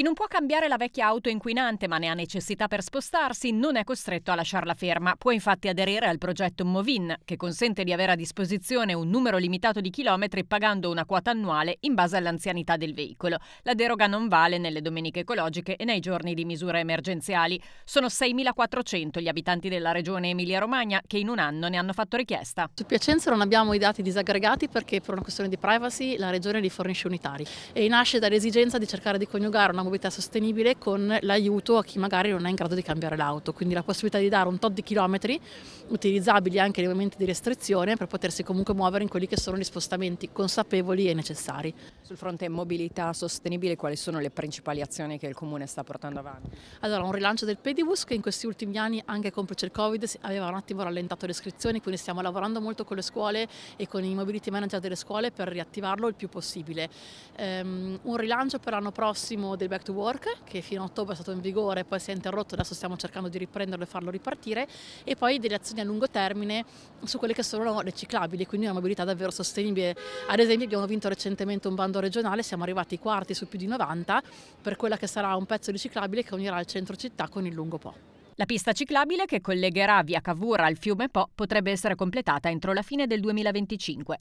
Chi non può cambiare la vecchia auto inquinante ma ne ha necessità per spostarsi non è costretto a lasciarla ferma. Può infatti aderire al progetto Movin, che consente di avere a disposizione un numero limitato di chilometri pagando una quota annuale in base all'anzianità del veicolo. La deroga non vale nelle domeniche ecologiche e nei giorni di misure emergenziali. Sono 6.400 gli abitanti della regione Emilia-Romagna che in un anno ne hanno fatto richiesta. Su Piacenza non abbiamo i dati disaggregati perché per una questione di privacy la regione li fornisce unitari e nasce dall'esigenza di cercare di coniugare una mobilità sostenibile con l'aiuto a chi magari non è in grado di cambiare l'auto, quindi la possibilità di dare un tot di chilometri utilizzabili anche nei momenti di restrizione per potersi comunque muovere in quelli che sono gli spostamenti consapevoli e necessari. Sul fronte mobilità sostenibile quali sono le principali azioni che il Comune sta portando avanti? Allora un rilancio del pedibus che in questi ultimi anni anche complice il Covid aveva un attimo rallentato le iscrizioni, quindi stiamo lavorando molto con le scuole e con i mobility manager delle scuole per riattivarlo il più possibile. Um, un rilancio per l'anno prossimo del Back to Work, che fino a ottobre è stato in vigore, poi si è interrotto, adesso stiamo cercando di riprenderlo e farlo ripartire, e poi delle azioni a lungo termine su quelle che sono le ciclabili, quindi una mobilità davvero sostenibile. Ad esempio abbiamo vinto recentemente un bando regionale, siamo arrivati quarti su più di 90 per quella che sarà un pezzo riciclabile che unirà il centro città con il lungo Po. La pista ciclabile che collegherà via Cavour al fiume Po potrebbe essere completata entro la fine del 2025.